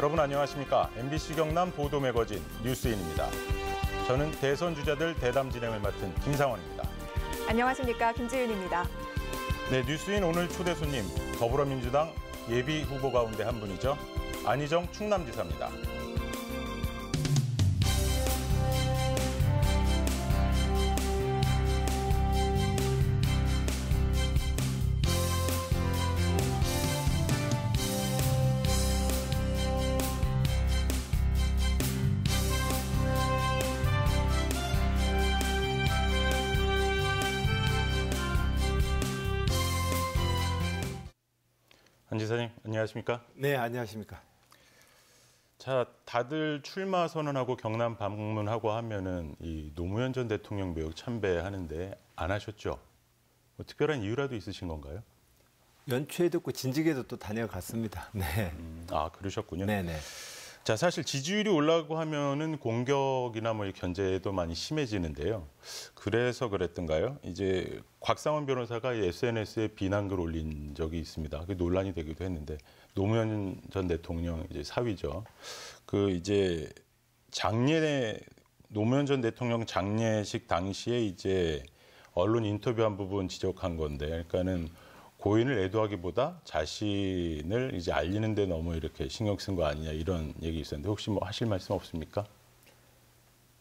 여러분 안녕하십니까? MBC 경남 보도 매거진 뉴스인입니다. 저는 대선 주자들 대담 진행을 맡은 김상원입니다. 안녕하십니까? 김지윤입니다. 네, 뉴스인 오늘 초대 손님 더불어민주당 예비 후보 가운데 한 분이죠. 안희정 충남지사입니다. 안녕하십니까? 네, 안녕하십니까? 자, 다들 출마 선언하고 경남 방문하고 하면은 이 노무현 전 대통령 매우 참배하는데 안 하셨죠? 뭐 특별한 이유라도 있으신 건가요? 연초에 듣고 진즉에도 또 다녀갔습니다. 네. 음, 아, 그러셨군요. 네네. 네. 자, 사실 지지율이 올라가고 하면은 공격이나 뭐 견제도 많이 심해지는데요. 그래서 그랬던가요? 이제 곽상원 변호사가 SNS에 비난글 올린 적이 있습니다. 그 논란이 되기도 했는데 노무현 전 대통령 이제 사위죠. 그 이제 작년에 노무현 전 대통령 장례식 당시에 이제 언론 인터뷰한 부분 지적한 건데, 그러니까는 고인을 애도하기보다 자신을 이제 알리는 데 너무 이렇게 신경 쓴 거 아니냐 이런 얘기 있었는데 혹시 뭐 하실 말씀 없습니까?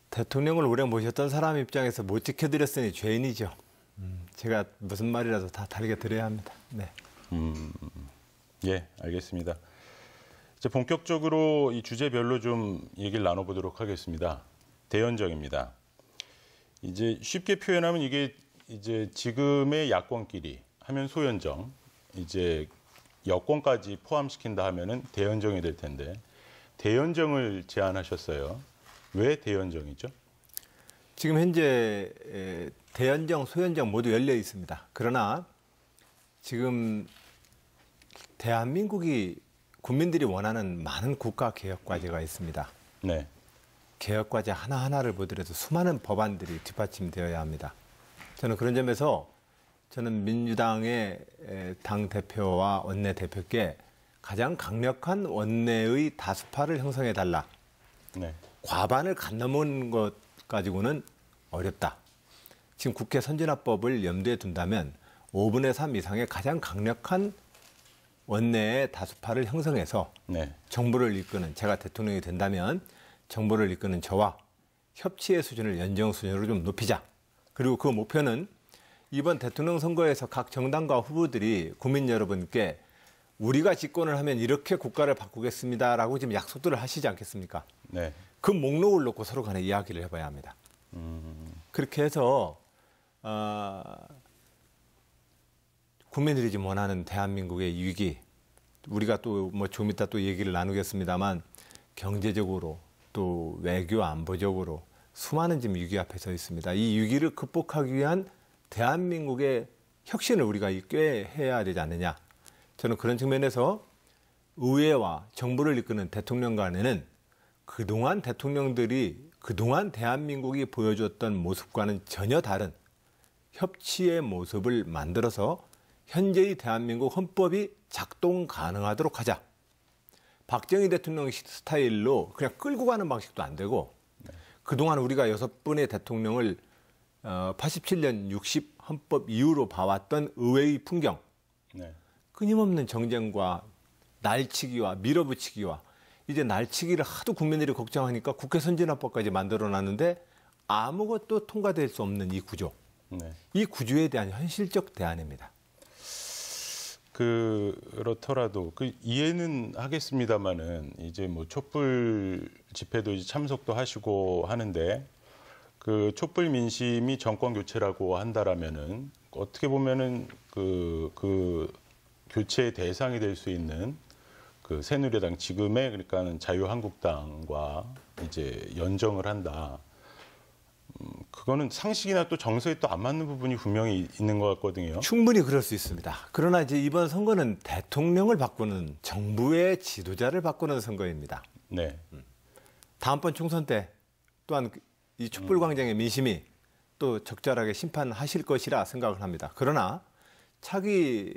대통령을 오래 모셨던 사람 입장에서 못 지켜드렸으니 죄인이죠. 음, 제가 무슨 말이라도 다 다르게 드려야 합니다. 네. 음, 예, 알겠습니다. 이제 본격적으로 이 주제별로 좀 얘기를 나눠보도록 하겠습니다. 대연정입니다. 이제 쉽게 표현하면 이게 이제 지금의 야권끼리 하면 소연정, 이제 여권까지 포함시킨다 하면은 대연정이 될 텐데 대연정을 제안하셨어요. 왜 대연정이죠? 지금 현재 대연정, 소연정 모두 열려 있습니다. 그러나 지금 대한민국이 국민들이 원하는 많은 국가 개혁 과제가 있습니다. 네. 개혁 과제 하나하나를 보더라도 수많은 법안들이 뒷받침되어야 합니다. 저는 그런 점에서 저는 민주당의 당 대표와 원내 대표께 가장 강력한 원내의 다수파를 형성해 달라. 네. 과반을 갓넘은것 가지고는 어렵다. 지금 국회 선진화법을 염두에 둔다면 5분의 3 이상의 가장 강력한 원내의 다수파를 형성해서 네. 정부를 이끄는 제가 대통령이 된다면 정부를 이끄는 저와 협치의 수준을 연정 수준으로 좀 높이자. 그리고 그 목표는 이번 대통령 선거에서 각 정당과 후보들이 국민 여러분께 우리가 집권을 하면 이렇게 국가를 바꾸겠습니다라고 지금 약속들을 하시지 않겠습니까? 네. 그 목록을 놓고 서로 간에 이야기를 해봐야 합니다. 음... 그렇게 해서 어, 국민들이 지금 원하는 대한민국의 위기, 우리가 또 뭐 좀 이따 또 얘기를 나누겠습니다만 경제적으로 또 외교 안보적으로 수많은 지금 위기 앞에 서 있습니다. 이 위기를 극복하기 위한 대한민국의 혁신을 우리가 꾀해야 되지 않느냐. 저는 그런 측면에서 의회와 정부를 이끄는 대통령 간에는 그동안 대통령들이 그동안 대한민국이 보여줬던 모습과는 전혀 다른 협치의 모습을 만들어서 현재의 대한민국 헌법이 작동 가능하도록 하자. 박정희 대통령 스타일로 그냥 끌고 가는 방식도 안 되고 네. 그동안 우리가 여섯 분의 대통령을 87년 어, 60 헌법 이후로 봐왔던 의회의 풍경. 네. 끊임없는 정쟁과 날치기와 밀어붙이기와 이제 날치기를 하도 국민들이 걱정하니까 국회 선진화법까지 만들어놨는데 아무것도 통과될 수 없는 이 구조. 네. 이 구조에 대한 현실적 대안입니다. 그렇더라도 그 이해는 하겠습니다마는 이제 뭐 촛불 집회도 이제 참석도 하시고 하는데 그 촛불 민심이 정권 교체라고 한다라면은 어떻게 보면은 그, 그 교체의 대상이 될 수 있는 그 새누리당 지금의 그러니까는 자유한국당과 이제 연정을 한다. 음, 그거는 상식이나 또 정서에 또 안 맞는 부분이 분명히 있는 것 같거든요. 충분히 그럴 수 있습니다. 그러나 이제 이번 선거는 대통령을 바꾸는 정부의 지도자를 바꾸는 선거입니다. 네. 음. 다음번 총선 때 또한 이 촛불광장의 민심이 또 적절하게 심판하실 것이라 생각을 합니다. 그러나 차기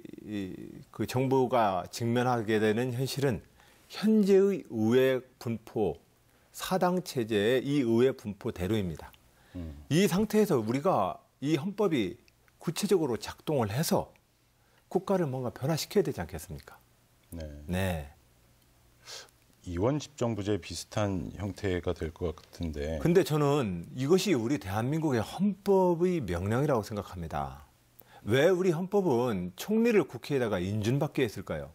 그 정부가 직면하게 되는 현실은 현재의 의회 분포 사당 체제의 이 의회 분포대로입니다. 음. 이 상태에서 우리가 이 헌법이 구체적으로 작동을 해서 국가를 뭔가 변화시켜야 되지 않겠습니까? 네. 네. 이원 집정부제 비슷한 형태가 될 것 같은데. 근데 저는 이것이 우리 대한민국의 헌법의 명령이라고 생각합니다. 왜 우리 헌법은 총리를 국회에다가 인준받게 했을까요?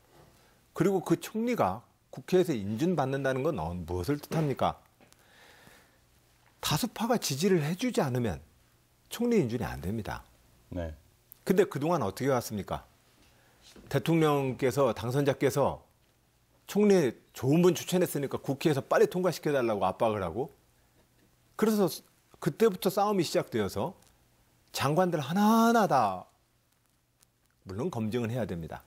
그리고 그 총리가 국회에서 인준받는다는 건 어, 무엇을 뜻합니까? 다수파가 지지를 해주지 않으면 총리 인준이 안 됩니다. 네. 근데 그동안 어떻게 왔습니까? 대통령께서 당선자께서 총리 좋은 분 추천했으니까 국회에서 빨리 통과시켜달라고 압박을 하고 그래서 그때부터 싸움이 시작되어서 장관들 하나하나 다 물론 검증을 해야 됩니다.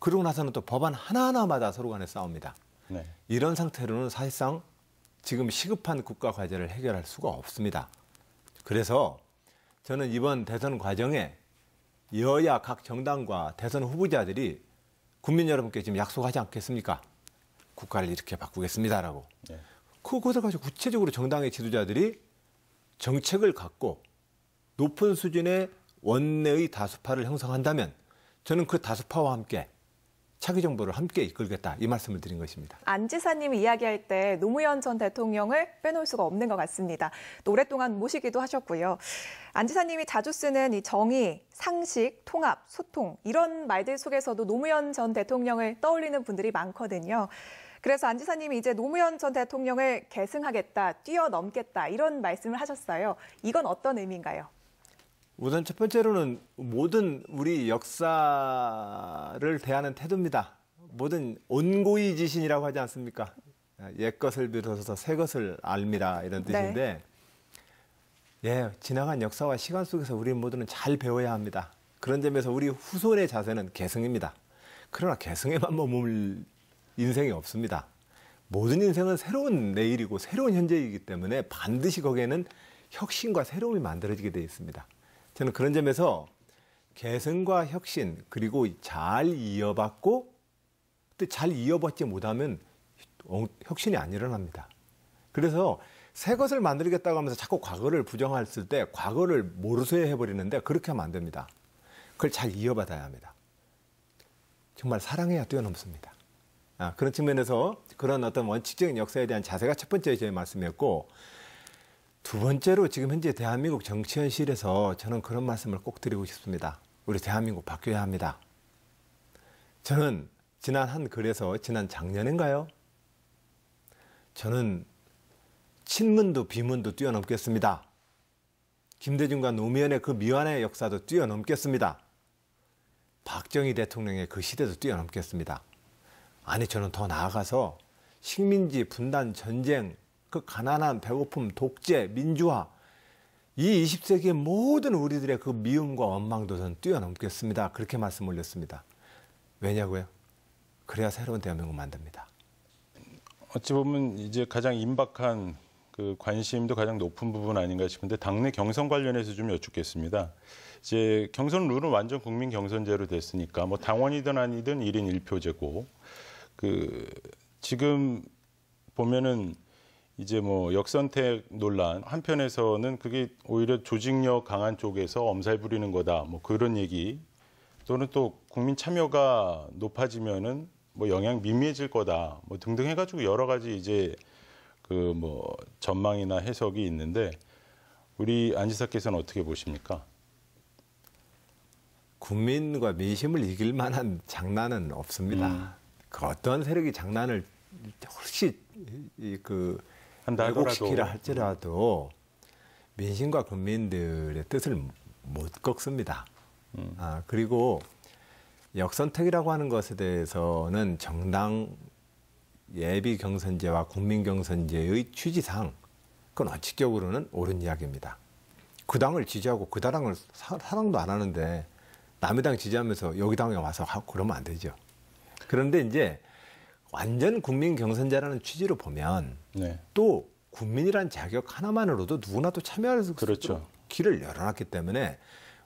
그러고 나서는 또 법안 하나하나마다 서로 간에 싸웁니다. 네. 이런 상태로는 사실상 지금 시급한 국가 과제를 해결할 수가 없습니다. 그래서 저는 이번 대선 과정에 여야 각 정당과 대선 후보자들이 국민 여러분께 지금 약속하지 않겠습니까? 국가를 이렇게 바꾸겠습니다라고. 네. 그것을 가지고 구체적으로 정당의 지도자들이 정책을 갖고 높은 수준의 원내의 다수파를 형성한다면 저는 그 다수파와 함께 차기 정부를 함께 이끌겠다 이 말씀을 드린 것입니다. 안 지사님이 이야기할 때 노무현 전 대통령을 빼놓을 수가 없는 것 같습니다. 오랫동안 모시기도 하셨고요. 안 지사님이 자주 쓰는 이 정의, 상식, 통합, 소통 이런 말들 속에서도 노무현 전 대통령을 떠올리는 분들이 많거든요. 그래서 안 지사님이 이제 노무현 전 대통령을 계승하겠다, 뛰어넘겠다 이런 말씀을 하셨어요. 이건 어떤 의미인가요? 우선 첫 번째로는 모든 우리 역사를 대하는 태도입니다. 모든 온고이 지신이라고 하지 않습니까? 예, 옛 것을 비롯해서 새 것을 알미라 이런 네. 뜻인데, 네. 예, 지나간 역사와 시간 속에서 우리 모두는 잘 배워야 합니다. 그런 점에서 우리 후손의 자세는 계승입니다. 그러나 계승에만 머물 인생이 없습니다. 모든 인생은 새로운 내일이고 새로운 현재이기 때문에 반드시 거기에는 혁신과 새로움이 만들어지게 되어 있습니다. 저는 그런 점에서 개성과 혁신 그리고 잘 이어받고 또 잘 이어받지 못하면 혁신이 안 일어납니다. 그래서 새 것을 만들겠다고 하면서 자꾸 과거를 부정했을 때 과거를 모르쇠 해버리는데 그렇게 하면 안 됩니다. 그걸 잘 이어받아야 합니다. 정말 사랑해야 뛰어넘습니다. 아, 그런 측면에서 그런 어떤 원칙적인 역사에 대한 자세가 첫 번째 제 말씀이었고 두 번째로 지금 현재 대한민국 정치 현실에서 저는 그런 말씀을 꼭 드리고 싶습니다. 우리 대한민국 바뀌어야 합니다. 저는 지난 한 글에서 지난 작년인가요? 저는 친문도 비문도 뛰어넘겠습니다. 김대중과 노무현의 그 미완의 역사도 뛰어넘겠습니다. 박정희 대통령의 그 시대도 뛰어넘겠습니다. 아니 저는 더 나아가서 식민지 분단 전쟁 그가난한 배고픔, 독재, 민주화 이 20세기의 모든 우리들의 그 미움과 원망도 저는 뛰어넘겠습니다. 그렇게 말씀 올렸습니다. 왜냐고요? 그래야 새로운 대한민국 만듭니다. 어찌 보면 이제 가장 임박한 그 관심도 가장 높은 부분 아닌가 싶은데 당내 경선 관련해서 좀 여쭙겠습니다. 이제 경선 룰은 완전 국민 경선제로 됐으니까 뭐 당원이든 아니든 1인 1표제고 그 지금 보면은 이제 뭐 역선택 논란 한편에서는 그게 오히려 조직력 강한 쪽에서 엄살 부리는 거다 뭐 그런 얘기 또는 또 국민 참여가 높아지면은 뭐 영향 미미해질 거다 뭐 등등 해가지고 여러 가지 이제 그 뭐 전망이나 해석이 있는데 우리 안 지사께서는 어떻게 보십니까? 국민과 민심을 이길 만한 장난은 없습니다. 음. 그 어떤 세력이 장난을 혹시 이그 한다더라도. 왜곡시키라 할지라도 민심과 국민들의 뜻을 못 꺾습니다. 음. 아, 그리고 역선택이라고 하는 것에 대해서는 정당 예비 경선제와 국민 경선제의 취지상 그건 원칙적으로는 옳은 이야기입니다. 그 당을 지지하고 그 당을 사, 사랑도 안 하는데 남의 당 지지하면서 여기 당에 와서 하, 그러면 안 되죠. 그런데 이제 완전 국민 경선제라는 취지로 보면 네. 또 국민이란 자격 하나만으로도 누구나 또 참여할 수있도 그렇죠. 길을 열어놨기 때문에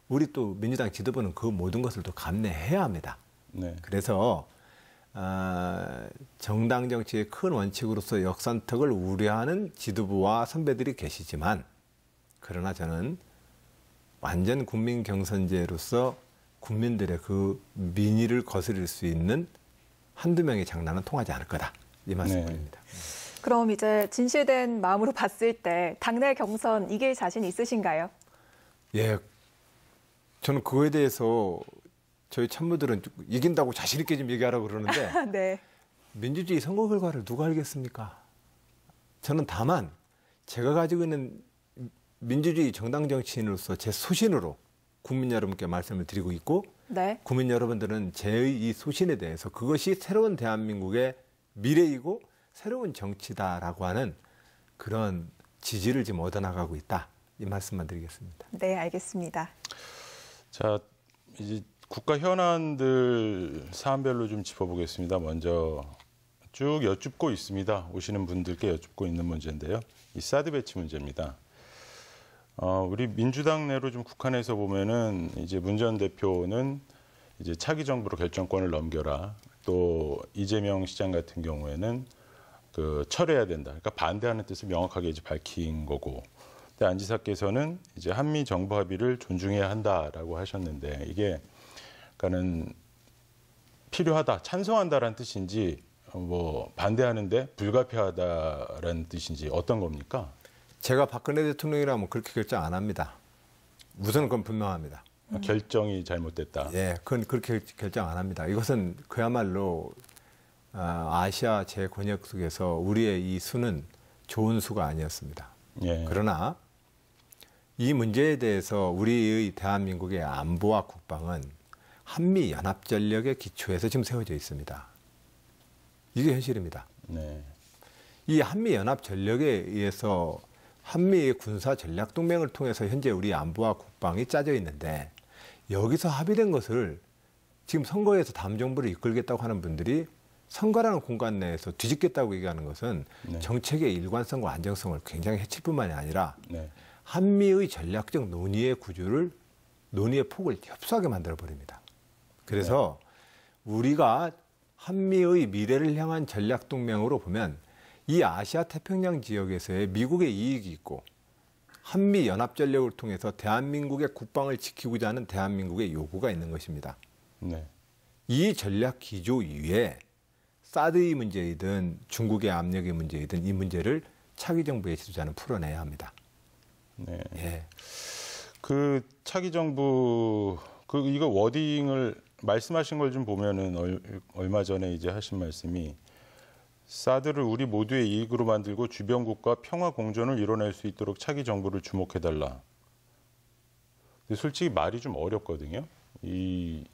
우리 또 민주당 지도부는 그 모든 것을 또 감내해야 합니다. 네. 그래서 어, 정당 정치의 큰 원칙으로서 역산턱을 우려하는 지도부와 선배들이 계시지만 그러나 저는 완전 국민 경선제로서 국민들의 그 민의를 거스릴 수 있는 한두 명의 장난은 통하지 않을 거다. 이 말씀입니다. 네. 음. 그럼 이제 진실된 마음으로 봤을 때 당내 경선 이길 자신 있으신가요? 예. 저는 그거에 대해서 저희 참모들은 이긴다고 자신 있게 좀 얘기하라고 그러는데 네. 민주주의 선거 결과를 누가 알겠습니까? 저는 다만 제가 가지고 있는 민주주의 정당 정치인으로서 제 소신으로 국민 여러분께 말씀을 드리고 있고 네. 국민 여러분들은 제의 이 소신에 대해서 그것이 새로운 대한민국의 미래이고 새로운 정치다라고 하는 그런 지지를 지금 얻어나가고 있다. 이 말씀만 드리겠습니다. 네, 알겠습니다. 자, 이제 국가 현안들 사안별로 좀 짚어보겠습니다. 먼저 쭉 여쭙고 있습니다. 오시는 분들께 여쭙고 있는 문제인데요. 이 사드 배치 문제입니다. 어, 우리 민주당 내로 좀 국한해서 보면은 이제 문전 대표는 이제 차기 정부로 결정권을 넘겨라. 또 이재명 시장 같은 경우에는 그 철회해야 된다. 그러니까 반대하는 뜻을 명확하게 이제 밝힌 거고. 근데 안 지사께서는 이제 한미 정부 합의를 존중해야 한다라고 하셨는데 이게 그러니까는 필요하다, 찬성한다라는 뜻인지 뭐 반대하는데 불가피하다라는 뜻인지 어떤 겁니까? 제가 박근혜 대통령이라면 그렇게 결정 안 합니다. 우선 그건 분명합니다. 음. 결정이 잘못됐다. 예, 그건 그렇게 결정 안 합니다. 이것은 그야말로 아, 아시아 재권역 속에서 우리의 이 수는 좋은 수가 아니었습니다. 예. 그러나 이 문제에 대해서 우리의 대한민국의 안보와 국방은 한미 연합 전력의 기초에서 지금 세워져 있습니다. 이게 현실입니다. 네. 이 한미 연합 전력에 의해서 한미 군사 전략 동맹을 통해서 현재 우리 안보와 국방이 짜져 있는데 여기서 합의된 것을 지금 선거에서 다음 정부를 이끌겠다고 하는 분들이 선거라는 공간 내에서 뒤집겠다고 얘기하는 것은 네. 정책의 일관성과 안정성을 굉장히 해칠 뿐만이 아니라 네. 한미의 전략적 논의의 구조를 논의의 폭을 협소하게 만들어 버립니다. 그래서 네. 우리가 한미의 미래를 향한 전략 동맹으로 보면 이 아시아 태평양 지역에서의 미국의 이익이 있고 한미 연합 전략을 통해서 대한민국의 국방을 지키고자 하는 대한민국의 요구가 있는 것입니다. 네. 이 전략 기조 위에 사드의 문제이든 중국의 압력의 문제이든 이 문제를 차기 정부의 지도자는 풀어내야 합니다. 네. 예. 그 차기 정부 그 이거 워딩을 말씀하신 걸 좀 보면은 얼마 전에 이제 하신 말씀이 사드를 우리 모두의 이익으로 만들고 주변국과 평화 공존을 이뤄낼 수 있도록 차기 정부를 주목해달라. 근데 솔직히 말이 좀 어렵거든요. 이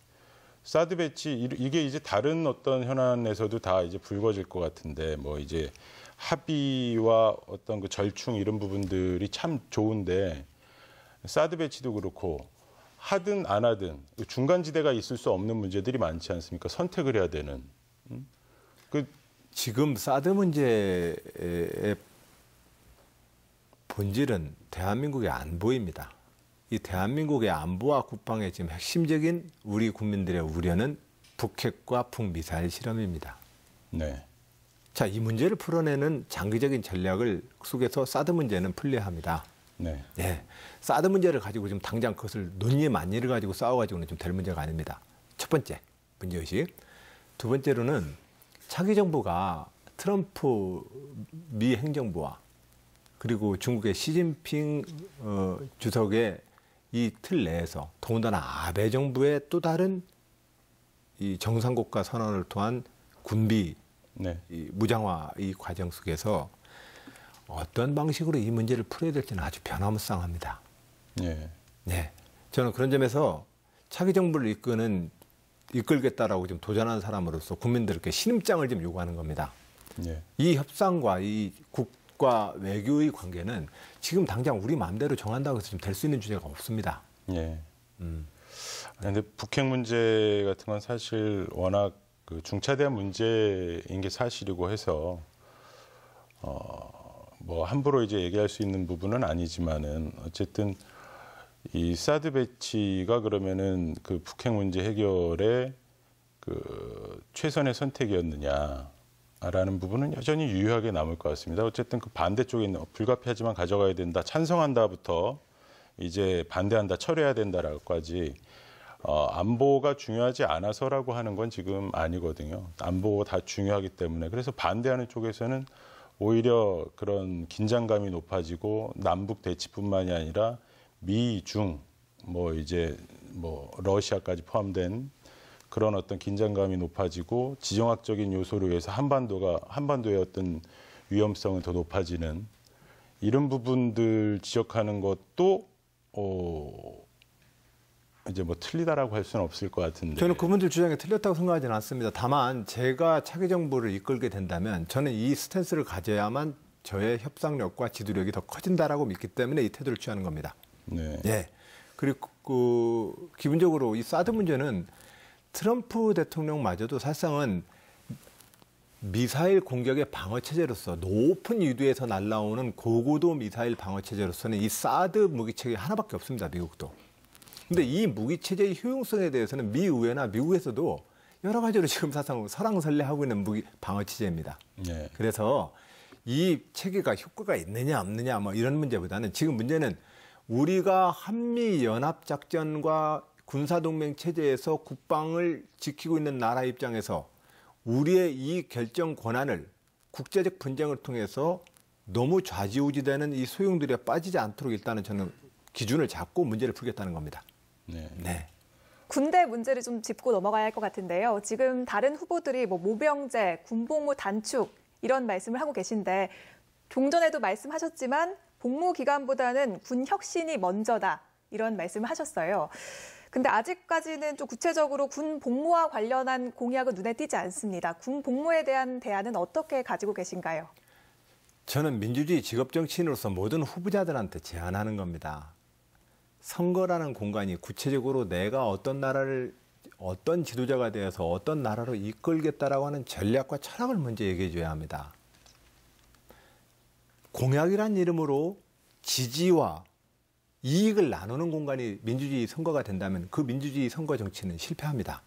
사드 배치 이게 이제 다른 어떤 현안에서도 다 이제 불거질 것 같은데 뭐 이제 합의와 어떤 그 절충 이런 부분들이 참 좋은데 사드 배치도 그렇고 하든 안 하든 중간 지대가 있을 수 없는 문제들이 많지 않습니까? 선택을 해야 되는. 음? 그 지금 사드 문제의 본질은 대한민국의 안보입니다. 이 대한민국의 안보와 국방의 지금 핵심적인 우리 국민들의 우려는 북핵과 북미사일 실험입니다. 네. 자, 이 문제를 풀어내는 장기적인 전략을 속에서 사드 문제는 풀려 합니다. 네. 예. 사드 문제를 가지고 지금 당장 그것을 논리의 만리를 가지고 싸워가지고는 좀 될 문제가 아닙니다. 첫 번째 문제의식. 두 번째로는 차기 정부가 트럼프 미 행정부와 그리고 중국의 시진핑 어, 주석의 이 틀 내에서 더군다나 아베 정부의 또 다른 이 정상국가 선언을 통한 군비 네. 이 무장화 이 과정 속에서 어떤 방식으로 이 문제를 풀어야 될지는 아주 변화무쌍합니다. 네. 네. 저는 그런 점에서 차기 정부를 이끄는 이끌겠다라고 지금 도전하는 사람으로서 국민들께 신임장을 지금 요구하는 겁니다. 예. 이 협상과 이 국가 외교의 관계는 지금 당장 우리 마음대로 정한다고 해서 지금 될수 있는 주제가 없습니다. 예. 음. 근데 북핵 문제 같은 건 사실 워낙 그 중차대한 문제인 게 사실이고 해서 어, 뭐 함부로 이제 얘기할 수 있는 부분은 아니지만은 어쨌든 이 사드 배치가 그러면은 그 북핵 문제 해결에 그 최선의 선택이었느냐라는 부분은 여전히 유효하게 남을 것 같습니다. 어쨌든 그 반대쪽에 있는 어, 불가피하지만 가져가야 된다, 찬성한다부터 이제 반대한다, 철회해야 된다라고까지 어, 안보가 중요하지 않아서라고 하는 건 지금 아니거든요. 안보가 다 중요하기 때문에 그래서 반대하는 쪽에서는 오히려 그런 긴장감이 높아지고 남북 대치뿐만이 아니라 미, 중, 뭐 이제 뭐 러시아까지 포함된 그런 어떤 긴장감이 높아지고 지정학적인 요소를위 해서 한반도가 한반도의 어떤 위험성은 더 높아지는 이런 부분들 지적하는 것도 어 이제 뭐 틀리다라고 할 수는 없을 것 같은데 저는 그분들 주장이 틀렸다고 생각하지는 않습니다. 다만 제가 차기 정부를 이끌게 된다면 저는 이 스탠스를 가져야만 저의 협상력과 지도력이 더 커진다라고 믿기 때문에 이 태도를 취하는 겁니다. 네. 예. 그리고 그 기본적으로 이 사드 문제는 트럼프 대통령마저도 사실상은 미사일 공격의 방어 체제로서 높은 유도에서 날라오는 고고도 미사일 방어 체제로서는 이 사드 무기 체계 하나밖에 없습니다. 미국도. 근데 이 무기 체제의 효용성에 대해서는 미 의회나 미국에서도 여러 가지로 지금 사상 설랑설레하고 있는 무기 방어 체제입니다. 네. 그래서 이 체계가 효과가 있느냐 없느냐 뭐 이런 문제보다는 지금 문제는 우리가 한미연합작전과 군사동맹 체제에서 국방을 지키고 있는 나라 입장에서 우리의 이 결정 권한을 국제적 분쟁을 통해서 너무 좌지우지되는 이소용들이에 빠지지 않도록 일단은 저는 기준을 잡고 문제를 풀겠다는 겁니다. 네. 네. 군대 문제를 좀 짚고 넘어가야 할 것 같은데요. 지금 다른 후보들이 뭐 모병제, 군복무 단축 이런 말씀을 하고 계신데 종전에도 말씀하셨지만 복무 기간보다는 군 혁신이 먼저다 이런 말씀을 하셨어요. 근데 아직까지는 좀 구체적으로 군 복무와 관련한 공약은 눈에 띄지 않습니다. 군 복무에 대한 대안은 어떻게 가지고 계신가요? 저는 민주주의 직업 정치인으로서 모든 후보자들한테 제안하는 겁니다. 선거라는 공간이 구체적으로 내가 어떤 나라를 어떤 지도자가 되어서 어떤 나라로 이끌겠다라고 하는 전략과 철학을 먼저 얘기해 줘야 합니다. 공약이란 이름으로 지지와 이익을 나누는 공간이 민주주의 선거가 된다면 그 민주주의 선거 정치는 실패합니다.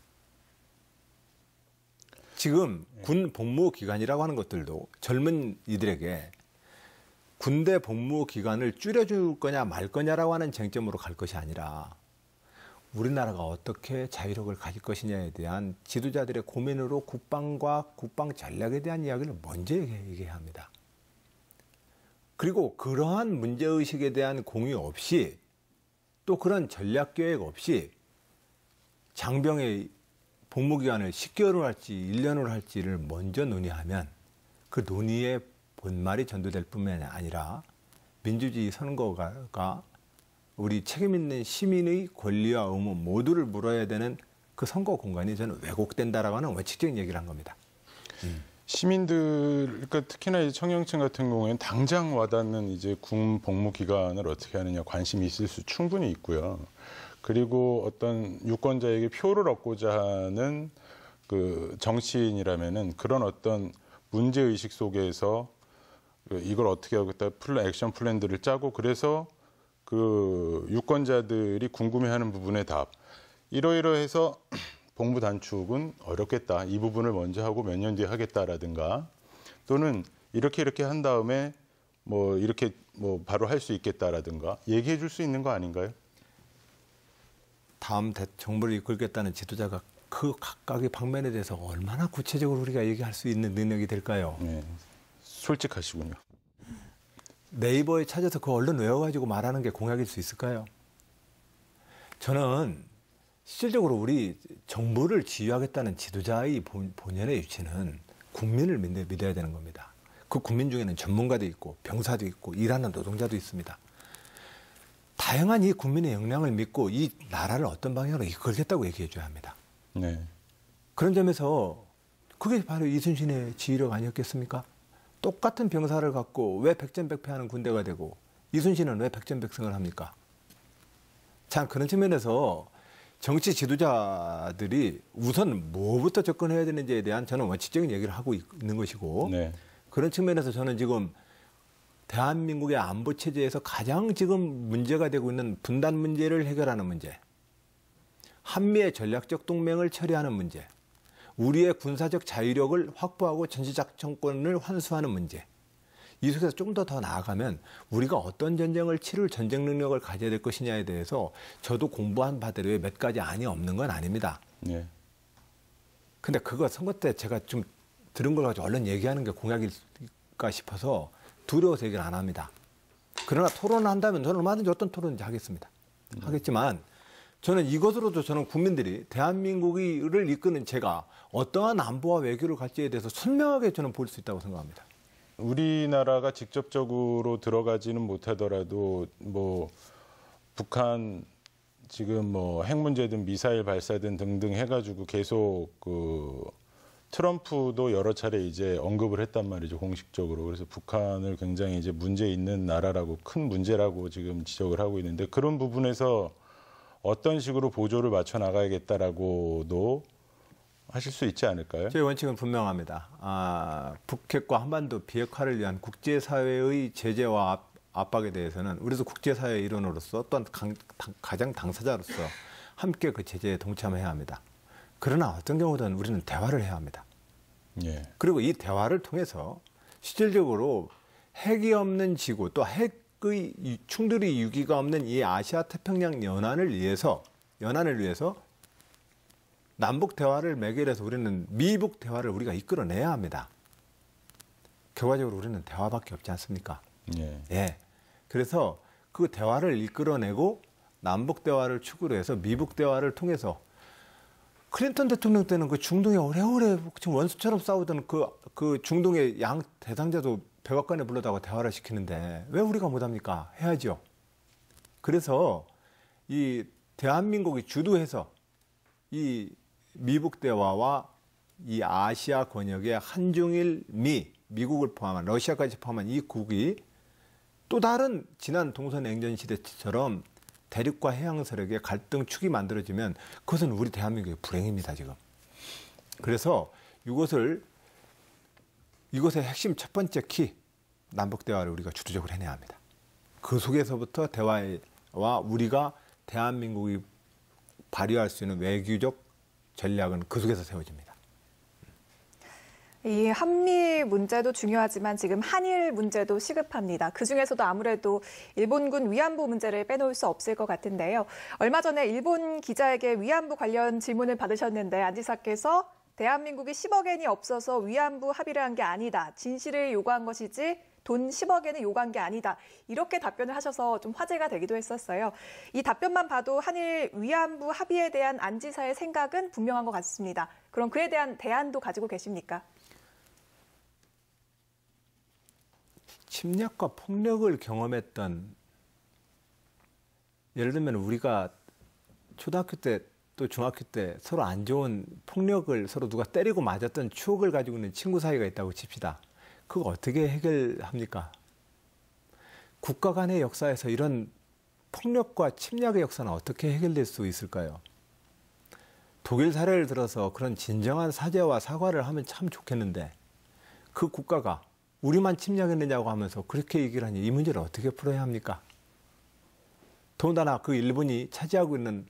지금 네. 군 복무 기간이라고 하는 것들도 젊은 이들에게 군대 복무 기간을 줄여줄 거냐 말 거냐라고 하는 쟁점으로 갈 것이 아니라 우리나라가 어떻게 자유력을 가질 것이냐에 대한 지도자들의 고민으로 국방과 국방 전략에 대한 이야기를 먼저 얘기해야 합니다. 그리고 그러한 문제의식에 대한 공유 없이 또 그런 전략 계획 없이 장병의 복무 기간을 10개월을 할지 1년을 할지를 먼저 논의하면 그 논의의 본말이 전도될 뿐만 아니라 민주주의 선거가 우리 책임 있는 시민의 권리와 의무 모두를 물어야 되는 그 선거 공간이 저는 왜곡된다라고 하는 원칙적인 얘기를 한 겁니다. 음. 시민들, 그러니까 특히나 청년층 같은 경우에는 당장 와닿는 이제 군 복무 기간을 어떻게 하느냐 관심이 있을 수 충분히 있고요. 그리고 어떤 유권자에게 표를 얻고자 하는 그 정치인이라면은 그런 어떤 문제 의식 속에서 그 이걸 어떻게 하겠다 플랜 액션 플랜들을 짜고 그래서 그 유권자들이 궁금해하는 부분에 답 이러이러해서 공부 단축은 어렵겠다. 이 부분을 먼저 하고 몇 년 뒤에 하겠다라든가 또는 이렇게 이렇게 한 다음에 뭐 이렇게 뭐 바로 할 수 있겠다라든가 얘기해 줄 수 있는 거 아닌가요? 다음 정부를 이끌겠다는 지도자가 그 각각의 방면에 대해서 얼마나 구체적으로 우리가 얘기할 수 있는 능력이 될까요? 네, 솔직하시군요. 네이버에 찾아서 그 얼른 외워가지고 말하는 게 공약일 수 있을까요? 저는 실질적으로 우리 정부를 지휘하겠다는 지도자의 본연의 위치는 국민을 믿어야 되는 겁니다. 그 국민 중에는 전문가도 있고 병사도 있고 일하는 노동자도 있습니다. 다양한 이 국민의 역량을 믿고 이 나라를 어떤 방향으로 이끌겠다고 얘기해 줘야 합니다. 네. 그런 점에서 그게 바로 이순신의 지휘력 아니었겠습니까? 똑같은 병사를 갖고 왜 백전백패하는 군대가 되고 이순신은 왜 백전백승을 합니까? 참 그런 측면에서 정치 지도자들이 우선 뭐부터 접근해야 되는지에 대한 저는 원칙적인 얘기를 하고 있는 것이고 네. 그런 측면에서 저는 지금 대한민국의 안보 체제에서 가장 지금 문제가 되고 있는 분단 문제를 해결하는 문제, 한미의 전략적 동맹을 처리하는 문제, 우리의 군사적 자유력을 확보하고 전시작 전권을 환수하는 문제, 이 속에서 좀 더 더 나아가면 우리가 어떤 전쟁을 치를 전쟁 능력을 가져야 될 것이냐에 대해서 저도 공부한 바대로의 몇 가지 안이 없는 건 아닙니다. 예. 근데 그거 선거 때 제가 좀 들은 걸 가지고 얼른 얘기하는 게 공약일까 싶어서 두려워서 얘기를 안 합니다. 그러나 토론을 한다면 저는 얼마든지 어떤 토론인지 하겠습니다. 음. 하겠지만 저는 이것으로도 저는 국민들이 대한민국을 이끄는 제가 어떠한 안보와 외교를 갖지에 대해서 선명하게 저는 볼 수 있다고 생각합니다. 우리나라가 직접적으로 들어가지는 못하더라도 뭐 북한 지금 뭐 핵 문제든 미사일 발사든 등등 해가지고 계속 그 트럼프도 여러 차례 이제 언급을 했단 말이죠 공식적으로 그래서 북한을 굉장히 이제 문제 있는 나라라고 큰 문제라고 지금 지적을 하고 있는데 그런 부분에서 어떤 식으로 보조를 맞춰 나가야겠다라고도 하실 수 있지 않을까요? 저희 원칙은 분명합니다. 아, 북핵과 한반도 비핵화를 위한 국제사회의 제재와 압박에 대해서는 우리도 국제사회 일원으로서 또한 강, 당, 가장 당사자로서 함께 그 제재에 동참해야 합니다. 그러나 어떤 경우든 우리는 대화를 해야 합니다. 예. 그리고 이 대화를 통해서 실질적으로 핵이 없는 지구 또 핵의 충돌이 유기가 없는 이 아시아 태평양 연안을 위해서 연안을 위해서 남북 대화를 매개해서 우리는 미북 대화를 우리가 이끌어내야 합니다. 결과적으로 우리는 대화밖에 없지 않습니까? 예. 예. 그래서 그 대화를 이끌어내고 남북 대화를 축으로 해서 미북 대화를 통해서 클린턴 대통령 때는 그 중동에 오래오래 지금 원수처럼 싸우던 그, 그 중동의 양 대상자도 백악관에 불러다가 대화를 시키는데 왜 우리가 못합니까? 해야죠. 그래서 이 대한민국이 주도해서 이 미북 대화와 이 아시아 권역의 한중일 미 미국을 포함한 러시아까지 포함한 이 국이 또 다른 지난 동선 냉전 시대처럼 대륙과 해양 세력의 갈등 축이 만들어지면 그것은 우리 대한민국의 불행입니다 지금. 그래서 이것을 이것의 핵심 첫 번째 키 남북 대화를 우리가 주도적으로 해내야 합니다. 그 속에서부터 대화와 우리가 대한민국이 발휘할 수 있는 외교적 전략은 그 속에서 세워집니다. 이 한미 문제도 중요하지만 지금 한일 문제도 시급합니다. 그 중에서도 아무래도 일본군 위안부 문제를 빼놓을 수 없을 것 같은데요. 얼마 전에 일본 기자에게 위안부 관련 질문을 받으셨는데 안 지사께서 대한민국이 10억 엔이 없어서 위안부 합의를 한 게 아니다. 진실을 요구한 것이지 돈 10억에는 요구한 게 아니다. 이렇게 답변을 하셔서 좀 화제가 되기도 했었어요. 이 답변만 봐도 한일 위안부 합의에 대한 안지사의 생각은 분명한 것 같습니다. 그럼 그에 대한 대안도 가지고 계십니까? 침략과 폭력을 경험했던 예를 들면 우리가 초등학교 때 또 중학교 때 서로 안 좋은 폭력을 서로 누가 때리고 맞았던 추억을 가지고 있는 친구 사이가 있다고 칩시다. 그거 어떻게 해결합니까? 국가 간의 역사에서 이런 폭력과 침략의 역사는 어떻게 해결될 수 있을까요? 독일 사례를 들어서 그런 진정한 사죄와 사과를 하면 참 좋겠는데 그 국가가 우리만 침략했느냐고 하면서 그렇게 얘기를 하니 이 문제를 어떻게 풀어야 합니까? 더군다나 그 일본이 차지하고 있는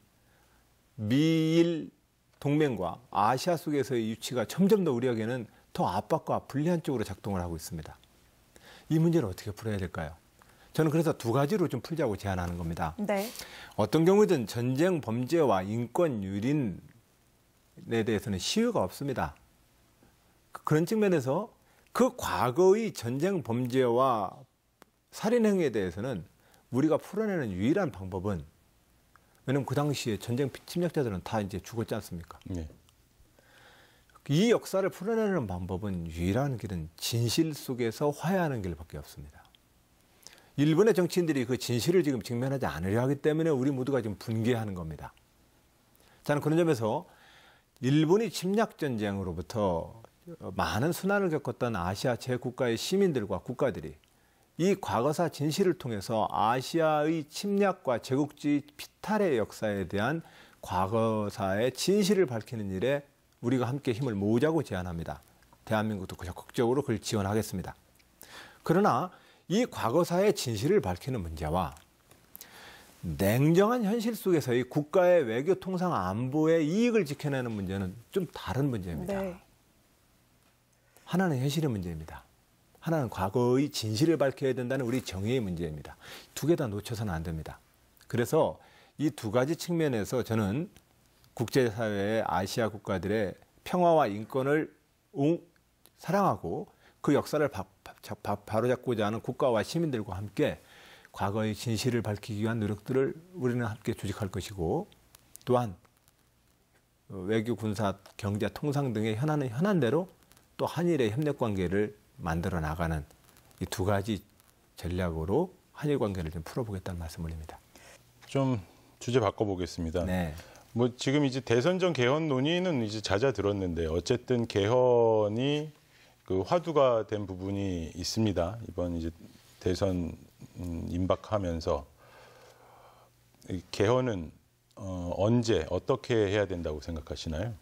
미일 동맹과 아시아 속에서의 유치가 점점 더 우리에게는 더 압박과 불리한 쪽으로 작동을 하고 있습니다. 이 문제를 어떻게 풀어야 될까요? 저는 그래서 두 가지로 좀 풀자고 제안하는 겁니다. 네. 어떤 경우든 전쟁 범죄와 인권 유린에 대해서는 시효가 없습니다. 그, 그런 측면에서 그 과거의 전쟁 범죄와 살인 행위에 대해서는 우리가 풀어내는 유일한 방법은 왜냐면 그 당시에 전쟁 침략자들은 다 이제 죽었지 않습니까? 네. 이 역사를 풀어내는 방법은 유일한 길은 진실 속에서 화해하는 길밖에 없습니다. 일본의 정치인들이 그 진실을 지금 직면하지 않으려 하기 때문에 우리 모두가 지금 분개하는 겁니다. 저는 그런 점에서 일본이 침략 전쟁으로부터 많은 수난을 겪었던 아시아 제국가의 시민들과 국가들이 이 과거사 진실을 통해서 아시아의 침략과 제국주의 피탈의 역사에 대한 과거사의 진실을 밝히는 일에 우리가 함께 힘을 모으자고 제안합니다. 대한민국도 그 적극적으로 그걸 지원하겠습니다. 그러나 이 과거사의 진실을 밝히는 문제와 냉정한 현실 속에서 의 국가의 외교 통상 안보의 이익을 지켜내는 문제는 좀 다른 문제입니다. 네. 하나는 현실의 문제입니다. 하나는 과거의 진실을 밝혀야 된다는 우리 정의의 문제입니다. 두 개 다 놓쳐서는 안 됩니다. 그래서 이 두 가지 측면에서 저는 국제사회의 아시아 국가들의 평화와 인권을 사랑하고 그 역사를 바, 바, 바로잡고자 하는 국가와 시민들과 함께 과거의 진실을 밝히기 위한 노력들을 우리는 함께 조직할 것이고 또한 어, 외교 군사 경제 통상 등의 현안은 현안대로 또 한일의 협력 관계를 만들어 나가는 이 두 가지 전략으로 한일 관계를 좀 풀어보겠다는 말씀을드립니다좀 주제 바꿔보겠습니다. 네. 뭐 지금 이제 대선 전 개헌 논의는 이제 잦아 들었는데 어쨌든 개헌이 그 화두가 된 부분이 있습니다. 이번 이제 대선 음, 임박하면서 개헌은 어, 언제 어떻게 해야 된다고 생각하시나요?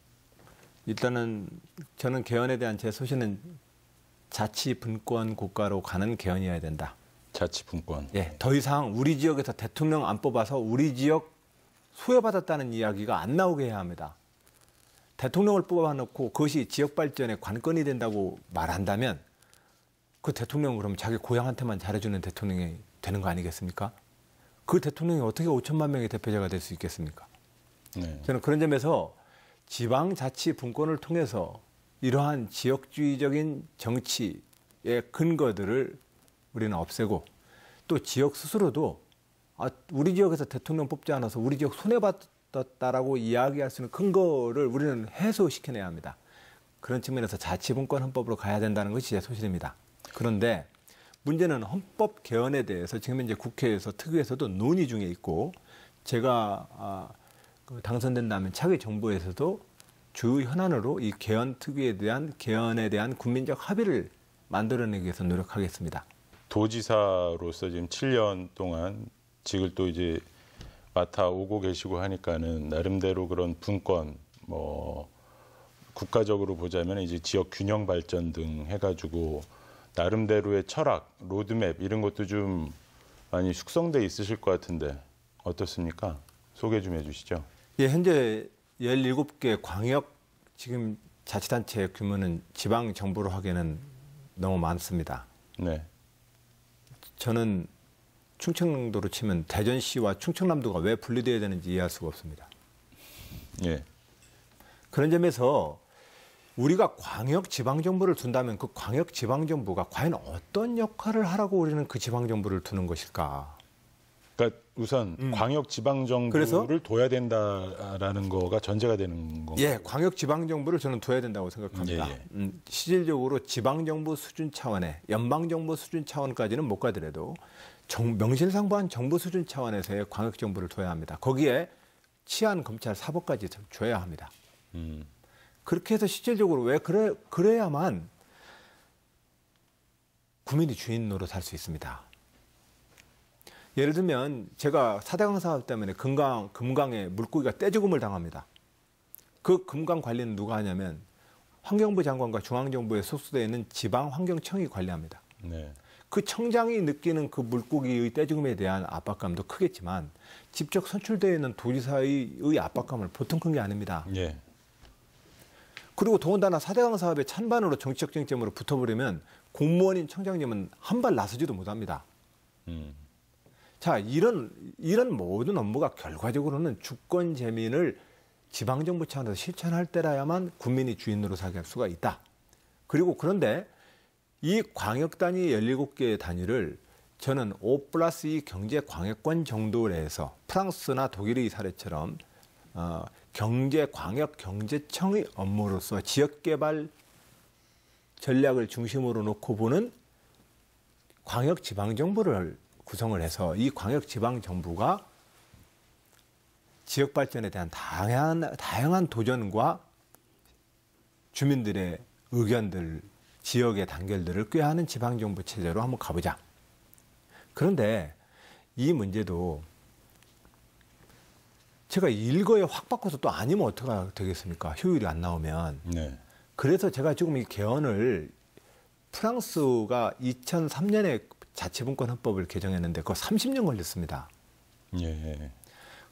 일단은 저는 개헌에 대한 제 소신은 자치 분권 국가로 가는 개헌이어야 된다. 자치 분권. 예, 더 이상 우리 지역에서 대통령 안 뽑아서 우리 지역 소외받았다는 이야기가 안 나오게 해야 합니다. 대통령을 뽑아놓고 그것이 지역 발전의 관건이 된다고 말한다면 그 대통령은 그럼 자기 고향한테만 잘해주는 대통령이 되는 거 아니겠습니까? 그 대통령이 어떻게 5천만 명의 대표자가 될 수 있겠습니까? 네. 저는 그런 점에서 지방자치 분권을 통해서 이러한 지역주의적인 정치의 근거들을 우리는 없애고 또 지역 스스로도 아, 우리 지역에서 대통령 뽑지 않아서 우리 지역 손해받았다라고 이야기할 수 있는 근거를 우리는 해소시켜내야 합니다. 그런 측면에서 자치분권 헌법으로 가야 된다는 것이 제 소신입니다. 그런데 문제는 헌법 개헌에 대해서 지금 이제 국회에서 특위에서도 논의 중에 있고 제가 아, 그 당선된다면 차기 정부에서도 주 현안으로 이 개헌 특위에 대한 개헌에 대한 국민적 합의를 만들어내기 위해서 노력하겠습니다. 도지사로서 지금 7년 동안 직을 또 이제 맡아오고 계시고 하니까는 나름대로 그런 분권 뭐 국가적으로 보자면 이제 지역 균형 발전 등 해가지고 나름대로의 철학, 로드맵 이런 것도 좀 많이 숙성돼 있으실 것 같은데 어떻습니까? 소개 좀 해주시죠. 예, 현재 17개 광역 지금 자치단체 규모는 지방 정부로 하기에는 너무 많습니다. 네. 저는 충청도로 치면 대전시와 충청남도가 왜분리되어야 되는지 이해할 수가 없습니다. 예. 그런 점에서 우리가 광역 지방 정부를 둔다면 그 광역 지방 정부가 과연 어떤 역할을 하라고 우리는 그 지방 정부를 두는 것일까? 그러니까 우선 음. 광역 지방 정부를 둬야 된다라는 거가 전제가 되는 거예요. 예, 광역 지방 정부를 저는 둬야 된다고 생각합니다. 예, 예. 음, 실질적으로 지방 정부 수준 차원에 연방 정부 수준 차원까지는 못 가더라도 정, 명실상부한 정부 수준 차원에서의 광역 정부를 둬야 합니다. 거기에 치안 검찰 사법까지 줘야 합니다. 음. 그렇게 해서 실질적으로 왜 그래 그래야만 국민이 주인 으로 살 수 있습니다. 예를 들면 제가 사대강 사업 때문에 금강 금강에 물고기가 떼죽음을 당합니다. 그 금강 관리는 누가 하냐면 환경부 장관과 중앙정부에 소속되어 있는 지방 환경청이 관리합니다. 네. 그 청장이 느끼는 그 물고기의 떼죽음에 대한 압박감도 크겠지만 직접 선출되어 있는 도지사의 압박감을 보통 큰 게 아닙니다. 예. 그리고 더군다나 사대강 사업의 찬반으로 정치적 쟁점으로 붙어버리면 공무원인 청장님은 한 발 나서지도 못합니다. 음. 자, 이런, 이런 모든 업무가 결과적으로는 주권 재민을 지방정부 차원에서 실천할 때라야만 국민이 주인으로 사게 할 수가 있다. 그리고 그런데 이 광역단위 17개의 단위를 저는 5 플러스 2 경제 광역권 정도 내에서 프랑스나 독일의 사례처럼 어, 경제 광역 경제청의 업무로서 지역 개발 전략을 중심으로 놓고 보는 광역 지방 정부를 구성을 해서 이 광역 지방 정부가 지역 발전에 대한 다양한 다양한 도전과 주민들의 의견들 지역의 단결들을 꾀하는 지방정부 체제로 한번 가보자. 그런데 이 문제도 제가 일거에 확 바꿔서 또 아니면 어떻게 되겠습니까? 효율이 안 나오면. 네. 그래서 제가 지금이 개헌을 프랑스가 2003년에 자치분권 헌법을 개정했는데 그거 30년 걸렸습니다. 예, 예.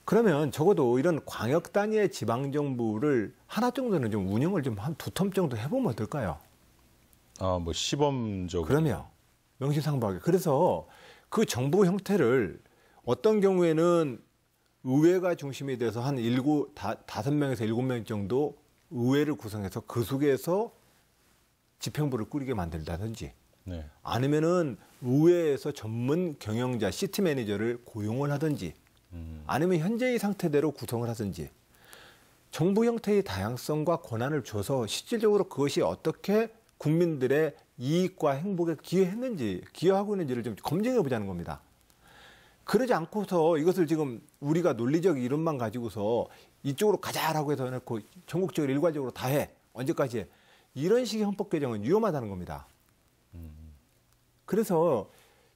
그러면 적어도 이런 광역 단위의 지방 정부를 하나 정도는 좀 운영을 좀 한 두 텀 정도 해보면 어떨까요? 아, 뭐 시범적으로. 그러면 명실상부하게 그래서 그 정부 형태를 어떤 경우에는 의회가 중심이 돼서 한 일곱 다섯 명에서 일곱 명 정도 의회를 구성해서 그 속에서 집행부를 꾸리게 만들다든지 네. 아니면은 의회에서 전문 경영자 시티 매니저를 고용을 하든지 음. 아니면 현재의 상태대로 구성을 하든지 정부 형태의 다양성과 권한을 줘서 실질적으로 그것이 어떻게 국민들의 이익과 행복에 기여했는지 기여하고 있는지를 좀 검증해 보자는 겁니다. 그러지 않고서 이것을 지금 우리가 논리적 이론만 가지고서 이쪽으로 가자라고 해서 해놓고 전국적으로 일괄적으로 다 해. 언제까지 해. 이런 식의 헌법 개정은 위험하다는 겁니다. 그래서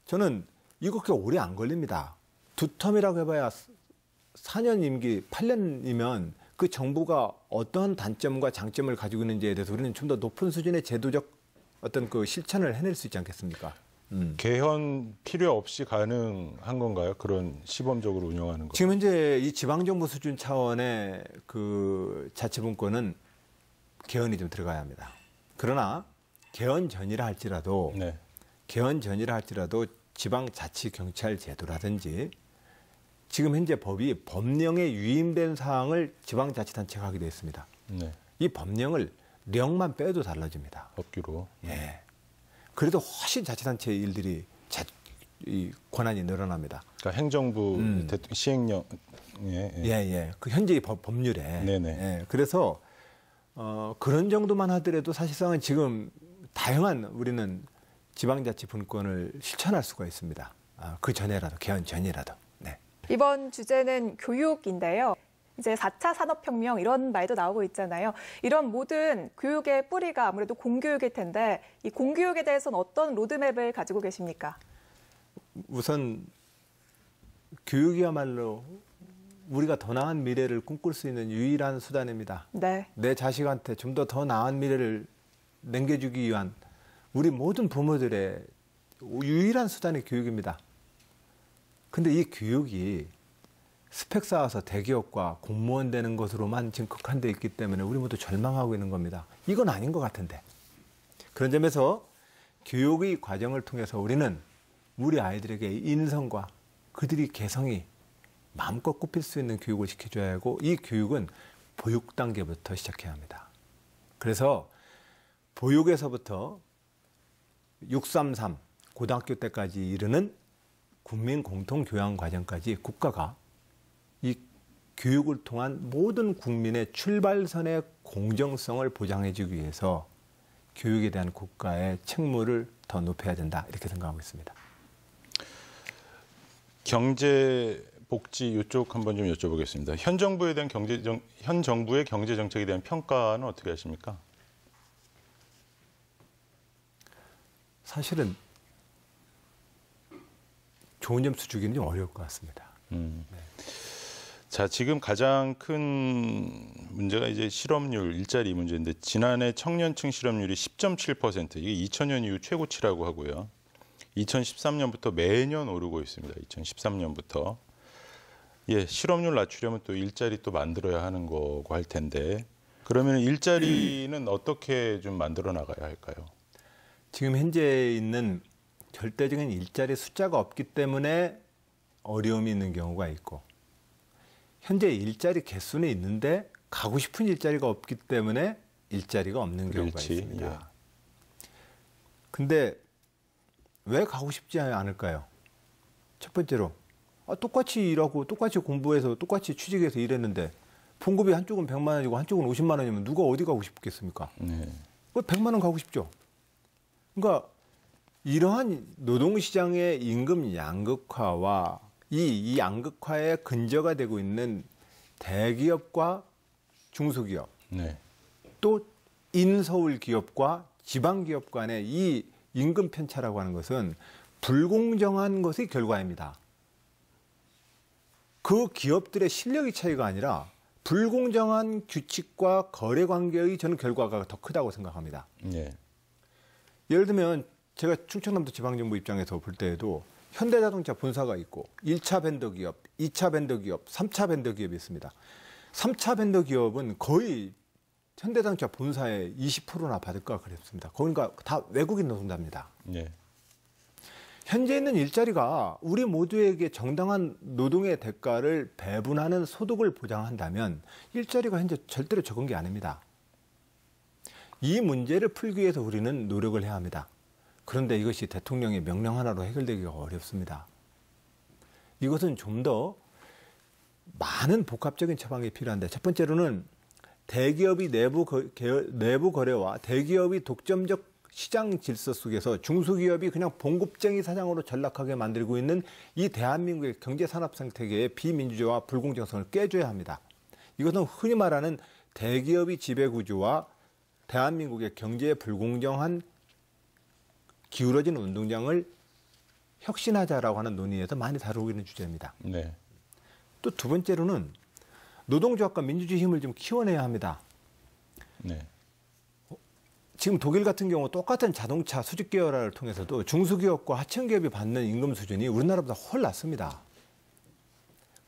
저는 이거 그렇게 오래 안 걸립니다. 두 텀이라고 해봐야 4년 임기, 8년이면 그 정부가 어떠한 단점과 장점을 가지고 있는지에 대해서 우리는 좀 더 높은 수준의 제도적 어떤 그 실천을 해낼 수 있지 않겠습니까? 음. 개헌 필요 없이 가능한 건가요? 그런 시범적으로 운영하는 거. 지금 현재 이 지방정부 수준 차원의 그 자치분권은 개헌이 좀 들어가야 합니다. 그러나 개헌 전이라 할지라도 네. 개헌 전이라 할지라도 지방 자치 경찰 제도라든지 지금 현재 법이 법령에 유임된 사항을 지방자치단체가 하게 되어 습니다 네. 이 법령을 령만 빼도 달라집니다. 법규로. 예. 그래도 훨씬 자치단체 일들이 자, 이 권한이 늘어납니다. 그러니까 행정부 음. 시행령. 예, 예. 예, 예. 그 현재의 법, 법률에. 네네. 예. 그래서 어, 그런 정도만 하더라도 사실상은 지금 다양한 우리는 지방자치 분권을 실천할 수가 있습니다. 아, 그 전에라도 개헌 전이라도. 이번 주제는 교육인데요. 이제 4차 산업혁명 이런 말도 나오고 있잖아요. 이런 모든 교육의 뿌리가 아무래도 공교육일 텐데 이 공교육에 대해서는 어떤 로드맵을 가지고 계십니까? 우선 교육이야말로 우리가 더 나은 미래를 꿈꿀 수 있는 유일한 수단입니다. 네. 내 자식한테 좀 더 더 나은 미래를 남겨주기 위한 우리 모든 부모들의 유일한 수단의 교육입니다. 근데 이 교육이 스펙 쌓아서 대기업과 공무원 되는 것으로만 지금 극한돼 있기 때문에 우리 모두 절망하고 있는 겁니다. 이건 아닌 것 같은데. 그런 점에서 교육의 과정을 통해서 우리는 우리 아이들에게 인성과 그들이 개성이 마음껏 꼽힐 수 있는 교육을 시켜줘야 하고 이 교육은 보육 단계부터 시작해야 합니다. 그래서 보육에서부터 633 고등학교 때까지 이르는 국민 공통 교양 과정까지 국가가 이 교육을 통한 모든 국민의 출발선의 공정성을 보장해주기 위해서 교육에 대한 국가의 책무를 더 높여야 된다 이렇게 생각하고 있습니다. 경제 복지 이쪽 한번 좀 여쭤보겠습니다. 현 정부에 대한 경제 정, 현 정부의 경제 정책에 대한 평가는 어떻게 하십니까? 사실은 좋은 점수 주기는 좀 어려울 것 같습니다. 음. 네. 자, 지금 가장 큰 문제가 이제 실업률, 일자리 문제인데 지난해 청년층 실업률이 10.7%, 이게 2000년 이후 최고치라고 하고요. 2013년부터 매년 오르고 있습니다. 2013년부터. 예, 실업률 낮추려면 또 일자리 또 만들어야 하는 거고 할 텐데 그러면 일자리는 어떻게 좀 만들어 나가야 할까요? 지금 현재 있는 절대적인 일자리 숫자가 없기 때문에 어려움이 있는 경우가 있고 현재 일자리 개수는 있는데 가고 싶은 일자리가 없기 때문에 일자리가 없는 경우가 그렇지, 있습니다. 예. 근데 왜 가고 싶지 않을까요? 첫 번째로 아, 똑같이 일하고 똑같이 공부해서 똑같이 취직해서 일했는데 봉급이 한쪽은 100만 원이고 한쪽은 50만 원이면 누가 어디 가고 싶겠습니까? 네. 그 뭐 100만 원 가고 싶죠. 그러니까 이러한 노동시장의 임금 양극화와 이, 이양극화의 근저가 되고 있는 대기업과 중소기업 네. 또 인서울 기업과 지방 기업 간의 이 임금 편차라고 하는 것은 불공정한 것의 결과입니다. 그 기업들의 실력의 차이가 아니라 불공정한 규칙과 거래 관계의 저는 결과가 더 크다고 생각합니다. 네. 예를 들면 제가 충청남도 지방정부 입장에서 볼 때에도 현대자동차 본사가 있고 1차 벤더 기업, 2차 벤더 기업, 3차 벤더 기업이 있습니다. 3차 벤더 기업은 거의 현대자동차 본사의 20%나 받을까 그랬습니다. 그러니까 다 외국인 노동자입니다. 네. 현재 있는 일자리가 우리 모두에게 정당한 노동의 대가를 배분하는 소득을 보장한다면 일자리가 현재 절대로 적은 게 아닙니다. 이 문제를 풀기 위해서 우리는 노력을 해야 합니다. 그런데 이것이 대통령의 명령 하나로 해결되기가 어렵습니다. 이것은 좀 더 많은 복합적인 처방이 필요한데 첫 번째로는 대기업이 내부, 거, 내부 거래와 대기업이 독점적 시장 질서 속에서 중소기업이 그냥 봉급쟁이 사장으로 전락하게 만들고 있는 이 대한민국의 경제 산업 생태계의 비민주주의와 불공정성을 깨줘야 합니다. 이것은 흔히 말하는 대기업이 지배 구조와 대한민국의 경제의 불공정한 기울어진 운동장을 혁신하자라고 하는 논의에서 많이 다루고 있는 주제입니다. 네. 또 두 번째로는 노동조합과 민주주의 힘을 좀 키워내야 합니다. 네. 지금 독일 같은 경우 똑같은 자동차 수직 계열화를 통해서도 중소기업과 하청기업이 받는 임금 수준이 우리나라보다 훨 낮습니다.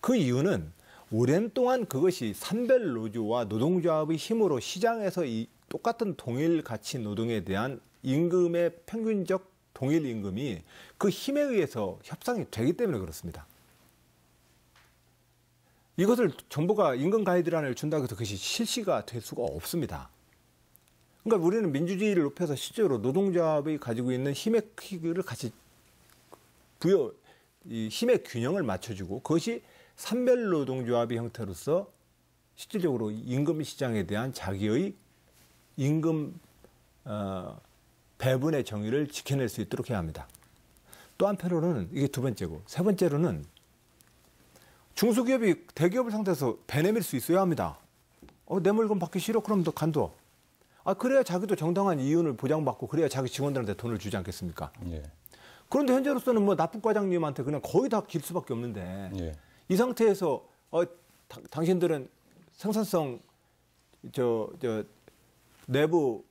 그 이유는 오랜동안 그것이 산별 노조와 노동조합의 힘으로 시장에서 이 똑같은 동일 가치 노동에 대한 임금의 평균적 동일 임금이 그 힘에 의해서 협상이 되기 때문에 그렇습니다. 이것을 정부가 임금 가이드라인을 준다고 해서 그것이 실시가 될 수가 없습니다. 그러니까 우리는 민주주의를 높여서 실제로 노동조합이 가지고 있는 힘의 크기를 같이 부여, 이 힘의 균형을 맞춰주고 그것이 산별 노동조합의 형태로서 실질적으로 임금 시장에 대한 자기의 임금 어, 배분의 정의를 지켜낼 수 있도록 해야 합니다. 또 한편으로는 이게 두 번째고 세 번째로는 중소기업이 대기업을 상대해서 배내밀 수 있어야 합니다. 어, 내 물건 받기 싫어 그럼 너 간둬. 아 그래야 자기도 정당한 이윤을 보장받고 그래야 자기 직원들한테 돈을 주지 않겠습니까? 예. 그런데 현재로서는 뭐 나쁜 과장님한테 그냥 거의 다 길 수밖에 없는데 예. 이 상태에서 어, 다, 당신들은 생산성 저, 저 내부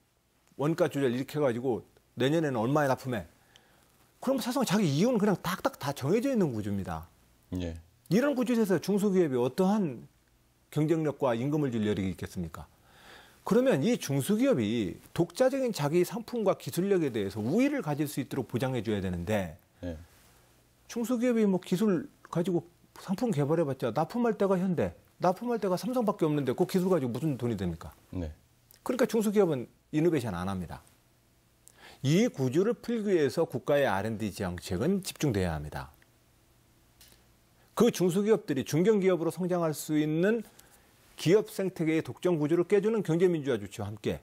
원가 조절 이렇게 해가지고 내년에는 얼마에 납품해. 그럼 사실상 자기 이윤은 그냥 딱딱 다 정해져 있는 구조입니다. 예. 이런 구조에서 중소기업이 어떠한 경쟁력과 임금을 줄 여력이 있겠습니까? 그러면 이 중소기업이 독자적인 자기 상품과 기술력에 대해서 우위를 가질 수 있도록 보장해 줘야 되는데 예. 중소기업이 뭐 기술 가지고 상품 개발해봤자 납품할 때가 현대, 납품할 때가 삼성밖에 없는데 그 기술 가지고 무슨 돈이 됩니까? 네. 그러니까 중소기업은 이노베이션 안 합니다. 이 구조를 풀기 위해서 국가의 R&D 정책은 집중돼야 합니다. 그 중소기업들이 중견기업으로 성장할 수 있는 기업 생태계의 독점 구조를 깨주는 경제민주화 조치와 함께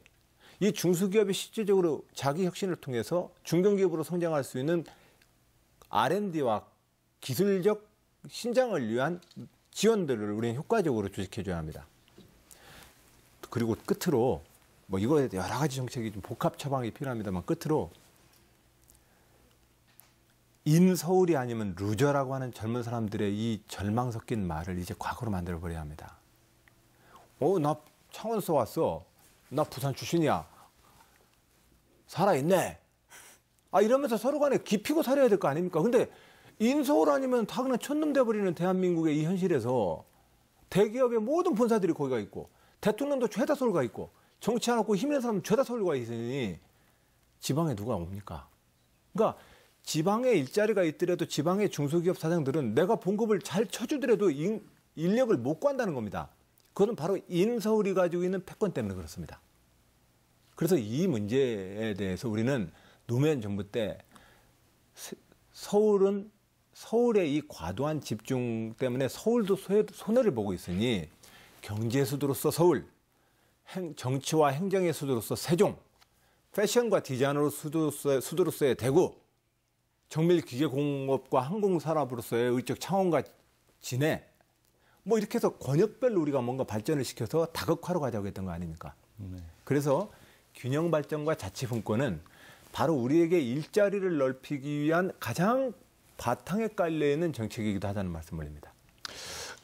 이 중소기업이 실질적으로 자기 혁신을 통해서 중견기업으로 성장할 수 있는 R&D와 기술적 신장을 위한 지원들을 우리는 효과적으로 조직해줘야 합니다. 그리고 끝으로 뭐 이거에 여러 가지 정책이 좀 복합 처방이 필요합니다만 끝으로 인 서울이 아니면 루저라고 하는 젊은 사람들의 이 절망 섞인 말을 이제 과거로 만들어 버려야 합니다. 어, 나 창원서 왔어. 나 부산 출신이야. 살아있네. 아 이러면서 서로 간에 깊이고 살아야 될 거 아닙니까? 근데 인서울 아니면 다 그냥 촌놈 돼버리는 대한민국의 이 현실에서 대기업의 모든 본사들이 거기가 있고 대통령도 최다 서울가 있고 정치하고 힘있는 사람 죄다 서울과 있으니 지방에 누가 옵니까? 그러니까 지방에 일자리가 있더라도 지방의 중소기업 사장들은 내가 봉급을 잘 쳐주더라도 인, 인력을 못 구한다는 겁니다. 그것은 바로 인서울이 가지고 있는 패권 때문에 그렇습니다. 그래서 이 문제에 대해서 우리는 노무현 정부 때 서울은 서울의 이 과도한 집중 때문에 서울도 손해를 보고 있으니 경제수도로서 서울, 정치와 행정의 수도로서 세종, 패션과 디자인으로 수도로서의, 수도로서의 대구, 정밀기계공업과 항공산업으로서의 의적 창원과 진해, 뭐 이렇게 해서 권역별로 우리가 뭔가 발전을 시켜서 다극화로 가자고 했던 거 아닙니까? 네. 그래서 균형 발전과 자치 분권은 바로 우리에게 일자리를 넓히기 위한 가장 바탕에 깔려 있는 정책이기도 하다는 말씀을 드립니다.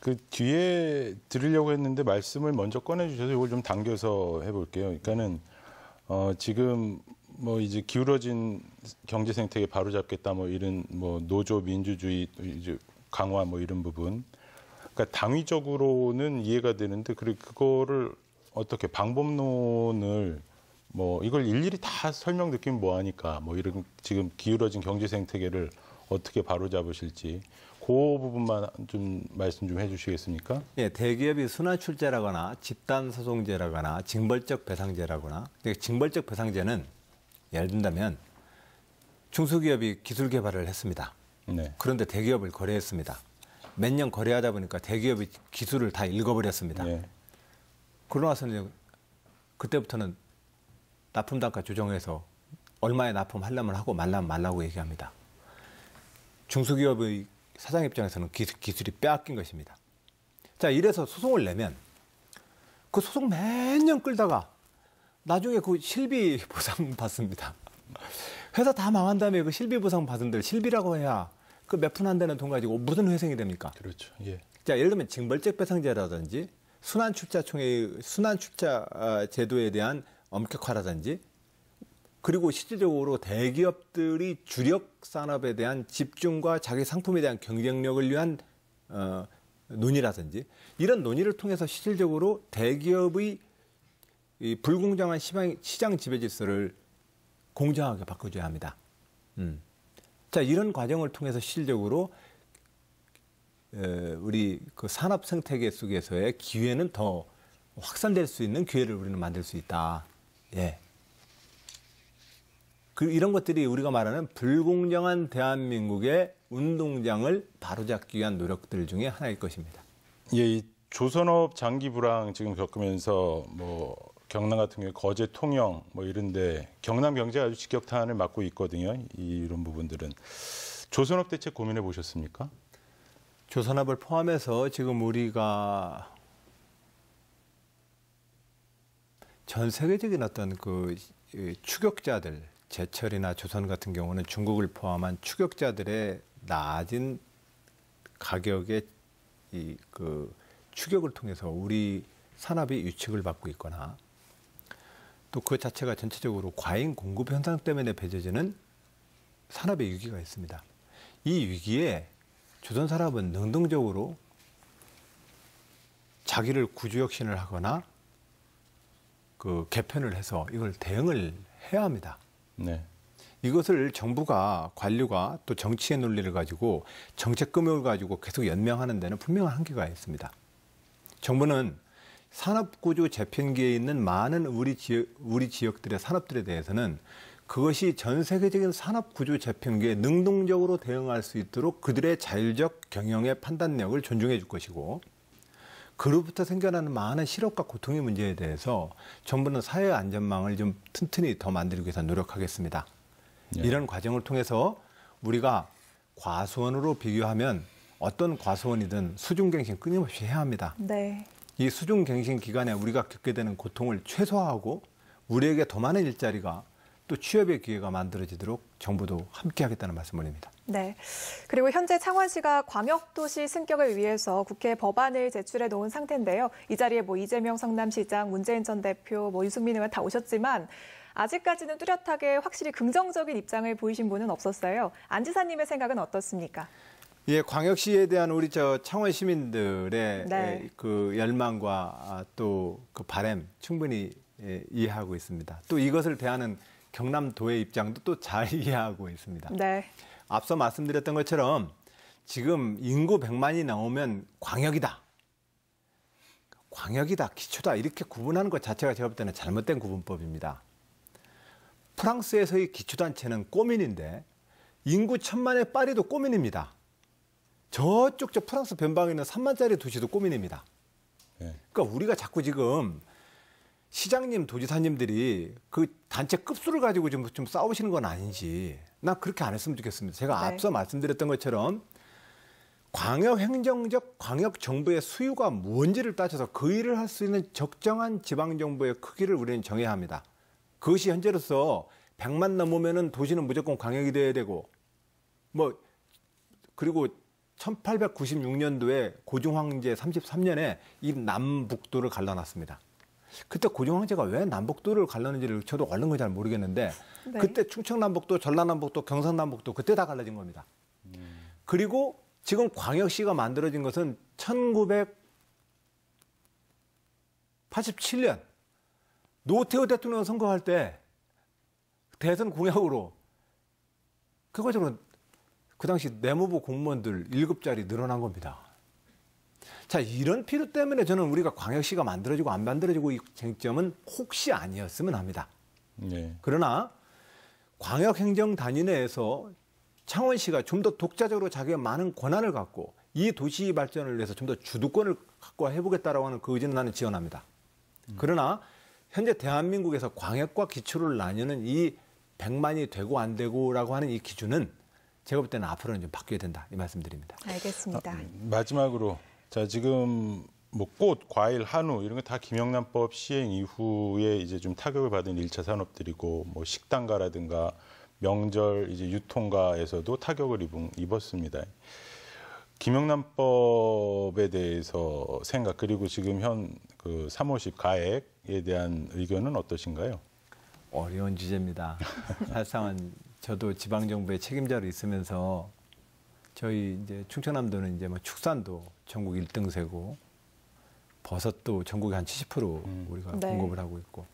그 뒤에 드리려고 했는데 말씀을 먼저 꺼내주셔서 이걸 좀 당겨서 해볼게요. 그러니까는 어, 지금 뭐 이제 기울어진 경제 생태계 바로잡겠다 뭐 이런 뭐 노조 민주주의 이제 강화 뭐 이런 부분. 그러니까 당위적으로는 이해가 되는데 그리고 그거를 어떻게 방법론을 뭐 이걸 일일이 다 설명 듣기는 뭐하니까 뭐 이런 지금 기울어진 경제 생태계를 어떻게 바로잡으실지 그 부분만 좀 말씀 좀 해주시겠습니까? 예, 대기업이 순환출제라거나 집단소송제라거나 징벌적 배상제라거나 징벌적 배상제는 예를 든다면 중소기업이 기술 개발을 했습니다. 네. 그런데 대기업을 거래했습니다. 몇 년 거래하다 보니까 대기업이 기술을 다 읽어버렸습니다. 네. 그러 나서는 그때부터는 납품 단가 조정해서 얼마에 납품하려면 하고 말라면 말라고 얘기합니다. 중소기업의 사장 입장에서는 기술, 기술이 빼앗긴 것입니다. 자, 이래서 소송을 내면 그 소송 매년 끌다가 나중에 그 실비 보상 받습니다. 회사 다 망한 다음에 그 실비 보상 받은들 실비라고 해야 그 몇푼 안 되는 돈 가지고 무슨 회생이 됩니까? 그렇죠. 예. 자, 예를 들면 징벌적 배상제라든지 순환출자총회 순환출자 아, 제도에 대한 엄격화라든지 그리고 실질적으로 대기업들이 주력 산업에 대한 집중과 자기 상품에 대한 경쟁력을 위한 어, 논의라든지 이런 논의를 통해서 실질적으로 대기업의 이 불공정한 시방, 시장 지배 질서를 공정하게 바꿔줘야 합니다. 음. 자 이런 과정을 통해서 실질적으로 에, 우리 그 산업 생태계 속에서의 기회는 더 확산될 수 있는 기회를 우리는 만들 수 있다. 예. 그 이런 것들이 우리가 말하는 불공정한 대한민국의 운동장을 바로잡기 위한 노력들 중에 하나일 것입니다. 예, 조선업 장기 불황 지금 겪으면서 뭐 경남 같은 경우에 거제 통영 뭐 이런데 경남 경제 아주 직격탄을 맞고 있거든요. 이런 부분들은 조선업 대책 고민해 보셨습니까? 조선업을 포함해서 지금 우리가 전 세계적인 어떤 그 추격자들 제철이나 조선 같은 경우는 중국을 포함한 추격자들의 낮은 가격의 이그 추격을 통해서 우리 산업이 유축을 받고 있거나 또 그 자체가 전체적으로 과잉 공급 현상 때문에 배제되는 산업의 위기가 있습니다. 이 위기에 조선 산업은 능동적으로 자기를 구조혁신을 하거나 그 개편을 해서 이걸 대응을 해야 합니다. 네. 이것을 정부가 관료가 또 정치의 논리를 가지고 정책 금융을 가지고 계속 연명하는 데는 분명한 한계가 있습니다. 정부는 산업구조 재편기에 있는 많은 우리 지역, 우리 지역들의 산업들에 대해서는 그것이 전 세계적인 산업구조 재편기에 능동적으로 대응할 수 있도록 그들의 자율적 경영의 판단력을 존중해 줄 것이고 그로부터 생겨나는 많은 실업과 고통의 문제에 대해서 정부는 사회 안전망을 좀 튼튼히 더 만들기 위해서 노력하겠습니다. 네. 이런 과정을 통해서 우리가 과수원으로 비교하면 어떤 과수원이든 수중갱신 끊임없이 해야 합니다. 네. 이 수중갱신 기간에 우리가 겪게 되는 고통을 최소화하고 우리에게 더 많은 일자리가 또 취업의 기회가 만들어지도록 정부도 함께하겠다는 말씀을드립니다 네. 그리고 현재 창원시가 광역도시 승격을 위해서 국회 법안을 제출해 놓은 상태인데요. 이 자리에 뭐 이재명 성남시장, 문재인 전 대표, 뭐 유승민 의원 다 오셨지만 아직까지는 뚜렷하게 확실히 긍정적인 입장을 보이신 분은 없었어요. 안 지사님의 생각은 어떻습니까? 예, 광역시에 대한 우리 저 창원 시민들의 네. 예, 그 열망과 아, 또그 바램 충분히 예, 이해하고 있습니다. 또 이것을 대하는 경남도의 입장도 또 잘 이해하고 있습니다. 네. 앞서 말씀드렸던 것처럼 지금 인구 100만이 나오면 광역이다. 광역이다, 기초다 이렇게 구분하는 것 자체가 제가 볼 때는 잘못된 구분법입니다. 프랑스에서의 기초단체는 꼬민인데 인구 천만의 파리도 꼬민입니다. 저쪽 저 프랑스 변방에 있는 3만짜리 도시도 꼬민입니다. 네. 그러니까 우리가 자꾸 지금 시장님, 도지사님들이 그 단체 급수를 가지고 지좀 싸우시는 건 아닌지 나 그렇게 안 했으면 좋겠습니다. 제가 네. 앞서 말씀드렸던 것처럼 광역행정적 광역정부의 수요가 뭔지를 따져서 그 일을 할 수 있는 적정한 지방정부의 크기를 우리는 정해야 합니다. 그것이 현재로서 100만 넘으면은 도시는 무조건 광역이 돼야 되고 뭐 그리고 1896년도에 고종황제 33년에 이 남북도를 갈라놨습니다. 그때 고종 황제가 왜 남북도를 갈라는지를 저도 얼른 그잘 모르겠는데 네. 그때 충청남북도, 전라남북도, 경상남북도 그때 다 갈라진 겁니다. 음. 그리고 지금 광역시가 만들어진 것은 1987년 노태우 대통령 선거할 때 대선 공약으로 그거처럼그 당시 내무부 공무원들 1급짜리 늘어난 겁니다. 자, 이런 필요 때문에 저는 우리가 광역시가 만들어지고 안 만들어지고 이 쟁점은 혹시 아니었으면 합니다. 네. 그러나 광역행정단위 내에서 창원시가 좀 더 독자적으로 자기가 많은 권한을 갖고 이 도시 발전을 위해서 좀 더 주도권을 갖고 해보겠다라고 하는 그 의지는 나는 지원합니다. 음. 그러나 현재 대한민국에서 광역과 기초를 나뉘는 이 100만이 되고 안 되고라고 하는 이 기준은 제가 볼 때는 앞으로는 좀 바뀌어야 된다 이 말씀드립니다. 알겠습니다. 아, 마지막으로 자, 지금 뭐 꽃, 과일, 한우 이런 게 다 김영란법 시행 이후에 이제 좀 타격을 받은 일차 산업들이고 뭐 식당가라든가 명절 이제 유통가에서도 타격을 입은, 입었습니다. 김영란법에 대해서 생각 그리고 지금 현그350 가액에 대한 의견은 어떠신가요? 어려운 주제입니다. 사실상은 저도 지방 정부의 책임자로 있으면서 저희 이제 충청남도는 이제 뭐 축산도 전국 1등세고 버섯도 전국의 한 70% 음. 우리가 네. 공급을 하고 있고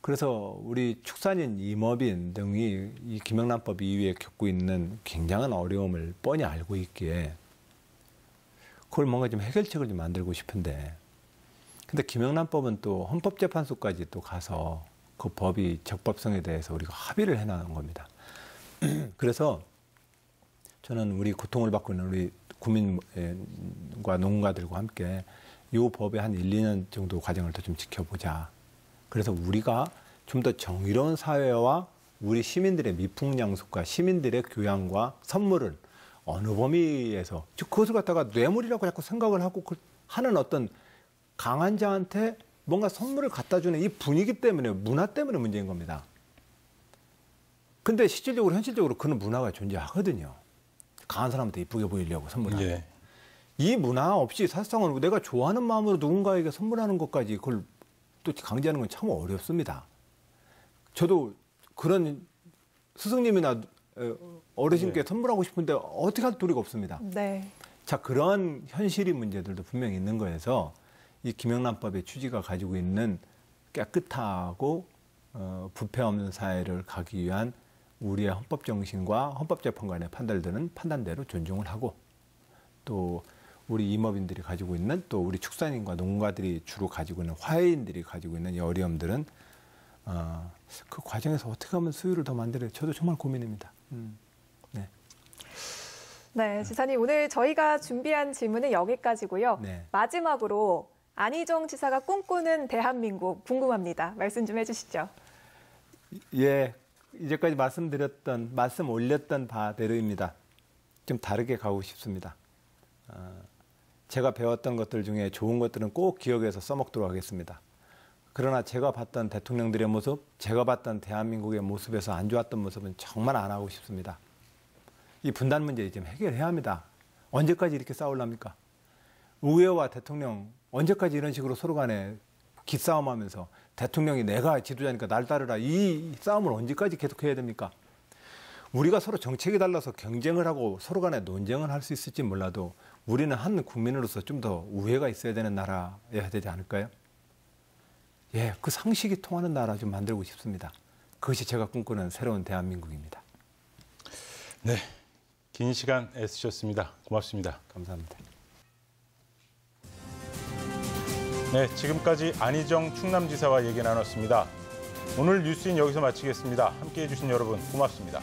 그래서 우리 축산인 임업인 등이 이 김영란법 이후에 겪고 있는 굉장한 어려움을 뻔히 알고 있기에 그걸 뭔가 좀 해결책을 좀 만들고 싶은데 근데 김영란법은 또 헌법재판소까지 또 가서 그 법이 적법성에 대해서 우리가 합의를 해나간 겁니다. 그래서 저는 우리 고통을 받고 있는 우리 국민과 농가들과 함께 이 법의 한 1, 2년 정도 과정을 더 좀 지켜보자. 그래서 우리가 좀 더 정의로운 사회와 우리 시민들의 미풍양속과 시민들의 교양과 선물을 어느 범위에서 즉 그것을 갖다가 뇌물이라고 자꾸 생각을 하고 그 하는 어떤 강한 자한테 뭔가 선물을 갖다 주는 이 분위기 때문에 문화 때문에 문제인 겁니다. 근데 실질적으로 현실적으로 그런 문화가 존재하거든요. 강한 사람한테 이쁘게 보이려고 선물하는. 예. 이 문화 없이 사실상은 내가 좋아하는 마음으로 누군가에게 선물하는 것까지 그걸 또 강제하는 건 참 어렵습니다. 저도 그런 스승님이나 어르신께 네. 선물하고 싶은데 어떻게 할 도리가 없습니다. 네. 자, 그런 현실의 문제들도 분명히 있는 거에서 이 김영란법의 취지가 가지고 있는 깨끗하고 어, 부패 없는 사회를 가기 위한 우리의 헌법 정신과 헌법재판관의 판단들은 판단대로 존중을 하고 또 우리 임업인들이 가지고 있는 또 우리 축산인과 농가들이 주로 가지고 있는 화해인들이 가지고 있는 이 어려움들은 어, 그 과정에서 어떻게 하면 수요를 더 만들어요. 저도 정말 고민입니다. 음. 네. 네, 음. 지사님 오늘 저희가 준비한 질문은 여기까지고요. 네. 마지막으로 안희정 지사가 꿈꾸는 대한민국 궁금합니다. 말씀 좀 해주시죠. 예, 이제까지 말씀드렸던 말씀 올렸던 바대로입니다. 좀 다르게 가고 싶습니다. 어, 제가 배웠던 것들 중에 좋은 것들은 꼭 기억해서 써먹도록 하겠습니다. 그러나 제가 봤던 대통령들의 모습, 제가 봤던 대한민국의 모습에서 안 좋았던 모습은 정말 안 하고 싶습니다. 이 분단 문제 지금 해결해야 합니다. 언제까지 이렇게 싸울랍니까? 의회와 대통령 언제까지 이런 식으로 서로 간에 기싸움하면서 대통령이 내가 지도자니까 날 따르라 이 싸움을 언제까지 계속해야 됩니까? 우리가 서로 정책이 달라서 경쟁을 하고 서로 간에 논쟁을 할 수 있을지 몰라도 우리는 한 국민으로서 좀 더 우애가 있어야 되는 나라여야 되지 않을까요? 예, 그 상식이 통하는 나라 좀 만들고 싶습니다. 그것이 제가 꿈꾸는 새로운 대한민국입니다. 네. 긴 시간 애쓰셨습니다. 고맙습니다. 감사합니다. 네, 지금까지 안희정 충남지사와 얘기 나눴습니다. 오늘 뉴스인 여기서 마치겠습니다. 함께해 주신 여러분 고맙습니다.